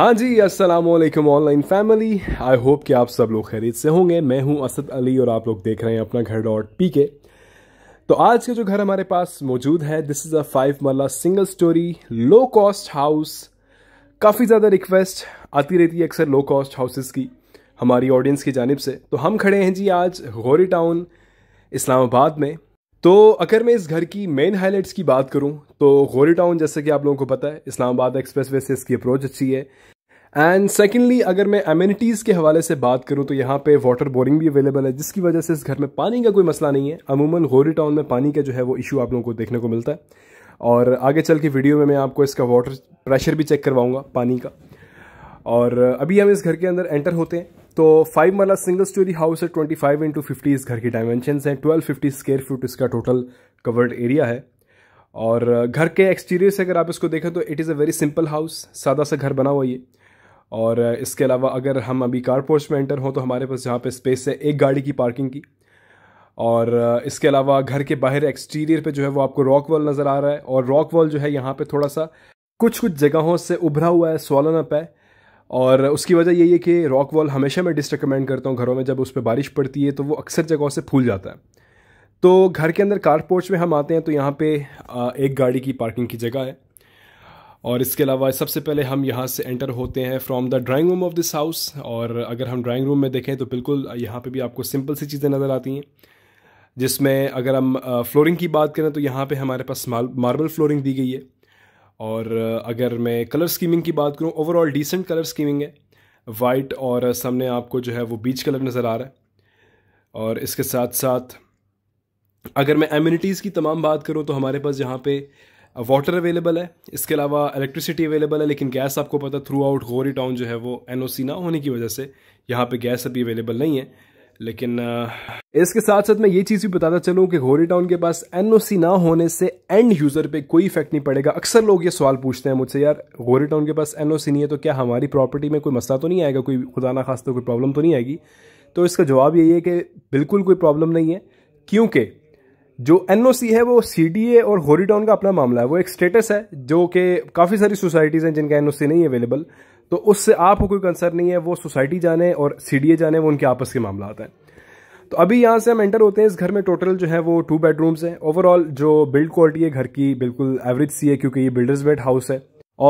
हाँ जी अस्सलाम वालेकुम ऑनलाइन फैमिली आई होप कि आप सब लोग खरीद से होंगे मैं हूं असद अली और आप लोग देख रहे हैं अपना घर डॉट पी के तो आज का जो घर हमारे पास मौजूद है this is a five marla single storey low cost house काफ़ी ज़्यादा रिक्वेस्ट आती रहती है अक्सर लो कॉस्ट हाउसेस की हमारी ऑडियंस की जानब से तो हम खड़े हैं जी आज गौरी टाउन इस्लामाबाद में तो अगर मैं इस घर की मेन हाइलाइट्स की बात करूं तो गोरी टाउन जैसे कि आप लोगों को पता है इस्लामाबाद वे से इसकी अप्रोच अच्छी है एंड सेकेंडली अगर मैं अम्यूनिटीज़ के हवाले से बात करूं तो यहाँ पे वाटर बोरिंग भी अवेलेबल है जिसकी वजह से इस घर में पानी का कोई मसला नहीं है अमूमन गोरी टाउन में पानी का जो है वो इशू आप लोगों को देखने को मिलता है और आगे चल के वीडियो में मैं आपको इसका वाटर प्रेशर भी चेक करवाऊँगा पानी का और अभी हम इस घर के अंदर एंटर होते हैं तो five marla single storey house है ट्वेंटी फाइव इंटू फिफ्टी इस घर की डायमेंशन है ट्वेल्व फिफ्टी स्केयर फुट इसका टोटल कवर्ड एरिया है और घर के एक्सटीरियर से अगर आप इसको देखें तो it is a very simple house सादा सा घर बना हुआ ये और इसके अलावा अगर हम अभी कार पोर्च में एंटर हों तो हमारे पास यहाँ पे स्पेस है एक गाड़ी की पार्किंग की और इसके अलावा घर के बाहर एक्सटीरियर पे जो है वो आपको रॉक वॉल नज़र आ रहा है और रॉक वॉल जो है यहाँ पे थोड़ा सा कुछ कुछ जगहों से उभरा हुआ है सोलन अप है और उसकी वजह यही है कि रॉक वॉल हमेशा मैं डिसरिकमेंड करता हूँ घरों में जब उस पर बारिश पड़ती है तो वो अक्सर जगहों से फूल जाता है तो घर के अंदर कार पोर्च में हम आते हैं तो यहाँ पे एक गाड़ी की पार्किंग की जगह है और इसके अलावा सबसे पहले हम यहाँ से एंटर होते हैं from the drawing room of this house और अगर हम ड्राइंग रूम में देखें तो बिल्कुल यहाँ पे भी आपको सिंपल सी चीज़ें नज़र आती हैं जिसमें अगर हम फ्लोरिंग की बात करें तो यहाँ पे हमारे पास मार्बल फ्लोरिंग दी गई है और अगर मैं कलर स्कीमिंग की बात करूँ ओवरऑल डिसेंट कलर स्कीमिंग है वाइट और सामने आपको जो है वो बीच कलर नज़र आ रहा है और इसके साथ साथ अगर मैं एम्यूनिटीज़ की तमाम बात करूँ तो हमारे पास यहाँ पे वाटर अवेलेबल है इसके अलावा इलेक्ट्रिसिटी अवेलेबल है लेकिन गैस आपको पता थ्रू आउट गोरी टाउन जो है वो एनओसी ना होने की वजह से यहाँ पे गैस अभी अवेलेबल नहीं है लेकिन इसके साथ साथ मैं ये चीज़ भी बताता चलूँ कि घोरी टाउन के पास एनओसी ना होने से एंड यूज़र पे कोई इफेक्ट नहीं पड़ेगा अक्सर लोग ये सवाल पूछते हैं मुझसे यार घोरी टाउन के पास एनओसी नहीं है तो क्या हमारी प्रॉपर्टी में कोई मसला तो नहीं आएगा कोई खुदा ना खास्ता कोई प्रॉब्लम तो नहीं आएगी तो इसका जवाब यही है कि बिल्कुल कोई प्रॉब्लम नहीं है क्योंकि जो एन है वो सी और टाउन का अपना मामला है वो एक स्टेटस है जो कि काफ़ी सारी सोसाइटीज़ हैं जिनका एन नहीं अवेलेबल तो उससे आपको कोई कंसर्न नहीं है वो सोसाइटी जाने और सी जाने वो उनके आपस के मामला आते हैं तो अभी यहाँ से हम एंटर होते हैं इस घर में टोटल जो है वो टू बेडरूम्स हैं ओवरऑल जो बिल्ड क्वालिटी है घर की बिल्कुल एवरेज सी है क्योंकि ये बिल्डर्स बेड हाउस है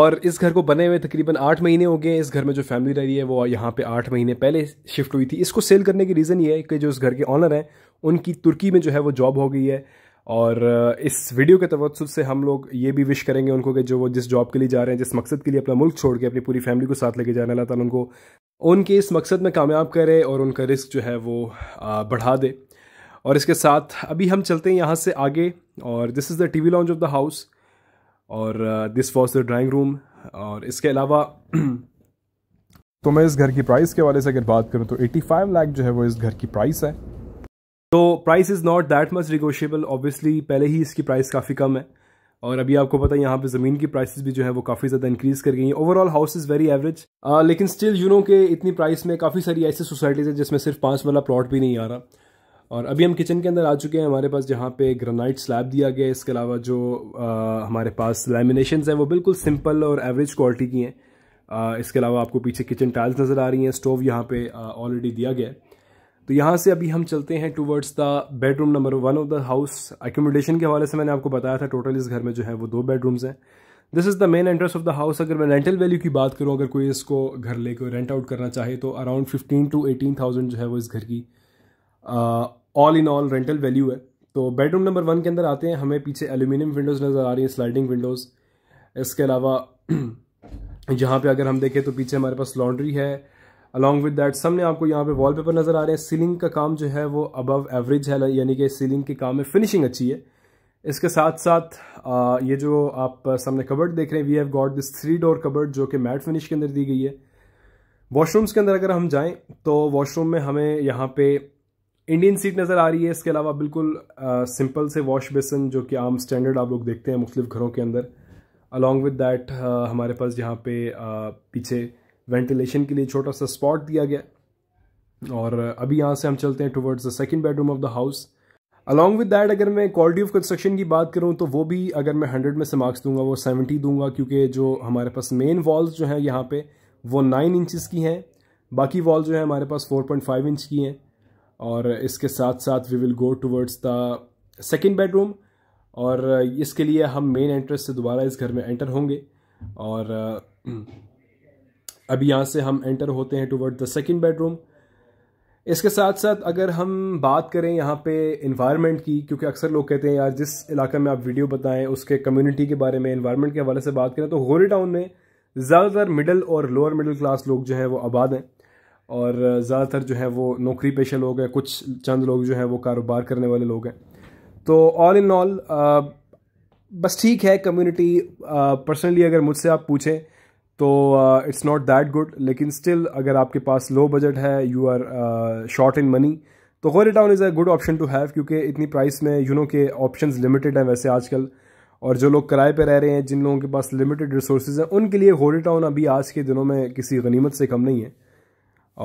और इस घर को बने हुए तकरीबन आठ महीने हो गए इस घर में जो फैमिली रह रही है वो यहाँ पे आठ महीने पहले शिफ्ट हुई थी इसको सेल करने की रीज़न ये है कि जो इस घर के ऑनर हैं उनकी तुर्की में जो है वो जॉब हो गई है और इस वीडियो के तवसुल से हम लोग ये भी विश करेंगे उनको कि जो वो जिस जॉब के लिए जा रहे हैं जिस मकसद के लिए अपना मुल्क छोड़ के अपनी पूरी फैमिली को साथ लेके जाने अल्लाह ताला उनको उनके इस मकसद में कामयाब करे और उनका रिस्क जो है वो बढ़ा दे और इसके साथ अभी हम चलते हैं यहाँ से आगे और this is the T V lounge of the house और this was the drawing room और इसके अलावा तो मैं इस घर की प्राइस के वाले से अगर बात करूँ तो 85 लाख जो है वो इस घर की प्राइस है तो price is not that much negotiable obviously पहले ही इसकी प्राइस काफ़ी कम है और अभी आपको पता है यहाँ पे ज़मीन की प्राइसेस भी जो है वो काफ़ी ज़्यादा इंक्रीज़ कर गई हैं overall house is very average लेकिन स्टिल यू नो के इतनी प्राइस में काफ़ी सारी ऐसी सोसाइटीज़ है जिसमें सिर्फ पाँच वाला प्लॉट भी नहीं आ रहा और अभी हम किचन के अंदर आ चुके हैं हमारे पास जहाँ पे ग्रेनाइट स्लैब दिया गया है इसके अलावा जो आ, uh, हमारे पास लेमिनेशन हैं वो बिल्कुल सिंपल और एवरेज क्वालिटी की हैं uh, इसके अलावा आपको पीछे किचन टाइल्स नज़र आ रही हैं स्टोव यहाँ पे ऑलरेडी uh, दिया गया है तो यहाँ से अभी हम चलते हैं towards the bedroom number one of the house accommodation के हवाले से मैंने आपको बताया था टोटल इस घर में जो है वो दो बेडरूम्स हैं this is the main entrance of the house अगर मैं रेंटल वैल्यू की बात करूँ अगर कोई इसको घर लेकर रेंट आउट करना चाहे तो around fifteen to eighteen thousand जो है वो इस घर की all in all rental value है तो बेडरूम नंबर वन के अंदर आते हैं हमें पीछे एल्यूमिनियम विंडोज़ नज़र आ रही है स्लाइडिंग विंडोज़ इसके अलावा यहाँ पे अगर हम देखें तो पीछे हमारे पास लॉन्ड्री है अलॉन्ग विद दैट सामने आपको यहाँ पे वॉलपेपर नज़र आ रहे हैं सीलिंग का काम जो है वो अबव एवरेज है यानी कि सीलिंग के काम में फिनिशिंग अच्छी है इसके साथ साथ आ, ये जो आप सामने कबर्ड देख रहे हैं we have got this three door cupboard जो कि मैट फिनिश के अंदर दी गई है वॉशरूम्स के अंदर अगर हम जाएं तो वॉशरूम में हमें यहाँ पे इंडियन सीट नज़र आ रही है इसके अलावा बिल्कुल आ, सिंपल से वॉश बेसन जो कि आम स्टैंडर्ड आप लोग देखते हैं मुख्तलिफ घरों के अंदर अलॉन्ग विद डैट हमारे पास यहाँ पे आ, पीछे वेंटिलेशन के लिए छोटा सा स्पॉट दिया गया और अभी यहाँ से हम चलते हैं towards the second bedroom of the house along with that अगर मैं क्वालिटी ऑफ कंस्ट्रक्शन की बात करूँ तो वो भी अगर मैं हंड्रेड में से मार्क्स दूंगा वो सेवेंटी दूंगा क्योंकि जो हमारे पास मेन वॉल्स जो हैं यहाँ पे वो नाइन इंचज़ की हैं बाकी वॉल जो है हमारे पास फोर पॉइंट फाइव इंच की हैं और इसके साथ साथ we will go towards the second bedroom और इसके लिए हम मेन एंट्रेंस से दोबारा इस घर में एंटर होंगे और हम्म, अभी यहाँ से हम एंटर होते हैं टूवर्ड द सेकेंड बेडरूम इसके साथ साथ अगर हम बात करें यहाँ पे इन्वायरमेंट की क्योंकि अक्सर लोग कहते हैं यार जिस इलाके में आप वीडियो बताएं उसके कम्युनिटी के बारे में इन्वायरमेंट के हवाले से बात करें तो होरी टाउन में ज़्यादातर मिडिल और लोअर मिडिल क्लास लोग जो हैं वो आबाद हैं और ज़्यादातर जो है वो नौकरी पेशा लोग हैं कुछ चंद लोग जो हैं वो कारोबार करने वाले लोग हैं तो ऑल इन ऑल बस ठीक है कम्युनिटी पर्सनली अगर मुझसे आप पूछें तो इट्स नॉट दैट गुड लेकिन स्टिल अगर आपके पास लो बजट है you are short in money तो Gore town is a good option to have क्योंकि इतनी प्राइस में यू नो के ऑप्शंस लिमिटेड हैं वैसे आजकल और जो लोग किराए पे रह रहे हैं जिन लोगों के पास लिमिटेड रिसोर्सेज हैं उनके लिए गोरे टाउन अभी आज के दिनों में किसी गनीमत से कम नहीं है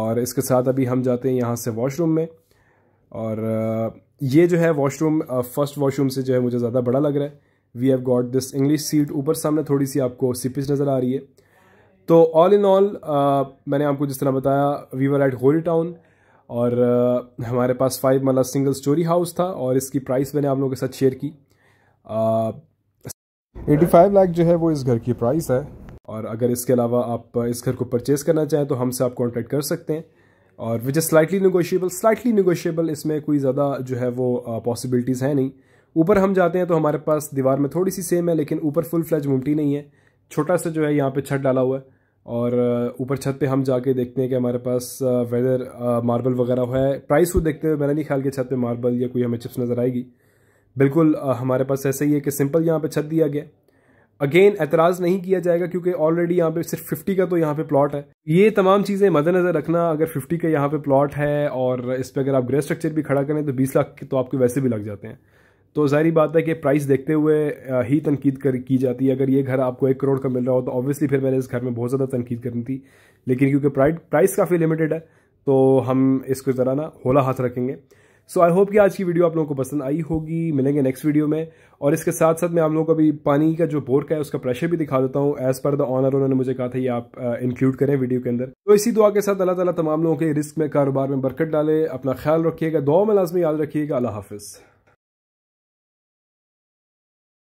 और इसके साथ अभी हम जाते हैं यहाँ से वॉशरूम में और uh, ये जो है वॉशरूम फर्स्ट वॉशरूम से जो है मुझे ज़्यादा बड़ा लग रहा है we have got this English seat ऊपर सामने थोड़ी सी आपको सिपिज नज़र आ रही है तो ऑल इन ऑल मैंने आपको जिस तरह बताया we were at Holy Town और uh, हमारे पास फाइव मतलब सिंगल स्टोरी हाउस था और इसकी प्राइस मैंने आप लोगों के साथ शेयर की एटी फाइव लाख जो है वो इस घर की प्राइस है और अगर इसके अलावा आप इस घर को परचेज़ करना चाहें तो हमसे आप कॉन्टैक्ट कर सकते हैं और which is slightly negotiable slightly negotiable इसमें कोई ज़्यादा जो है वो पॉसिबिलिटीज़ uh, हैं नहीं ऊपर हम जाते हैं तो हमारे पास दीवार में थोड़ी सी सेम है लेकिन ऊपर फुल फ्लैज मुमटी नहीं है छोटा सा जो है यहाँ पे छत डाला हुआ है और ऊपर छत पे हम जाके देखते हैं कि हमारे पास वेदर मार्बल वगैरह हुआ है प्राइस को देखते हुए मेरा नहीं ख्याल कि छत पे मार्बल या कोई हमें चिप्स नज़र आएगी बिल्कुल हमारे पास ऐसा ही है कि सिंपल यहाँ पे छत दिया गया अगेन एतराज़ नहीं किया जाएगा क्योंकि ऑलरेडी यहाँ पे सिर्फ फिफ्टी का तो यहाँ पे प्लॉट है ये तमाम चीज़ें मद्देनज़र रखना अगर फिफ्टी का यहाँ पे प्लॉट है और इस पर अगर आप ग्रे स्ट्रक्चर भी खड़ा करें तो बीस लाख तो आपके वैसे भी लग जाते हैं तो ज़ाहरी बात है कि प्राइस देखते हुए ही तनकीद कर की जाती है अगर ये घर आपको एक करोड़ का मिल रहा हो तो ऑब्वियसली फिर मैंने इस घर में बहुत ज़्यादा तनकीद करनी थी लेकिन क्योंकि प्राइट प्राइस काफ़ी लिमिटेड है तो हम इसको ज़रा ना होला हाथ रखेंगे सो आई होप कि आज की वीडियो आप लोगों को पसंद आई होगी मिलेंगे नेक्स्ट वीडियो में और इसके साथ साथ मैं आप लोगों को अभी पानी का जो बोर का है उसका प्रेशर भी दिखा देता हूँ एज़ पर द ऑनर उन्होंने मुझे कहा था ये आप इंक्लूड करें वीडियो के अंदर तो इसी दुआ के साथ अल्लाह ताला तमाम लोगों के रिस्क में कारोबार में बरकत डाले अपना ख्याल रखिएगा दो में लाजमी याद रखिएगा अल्लाह हाफिज़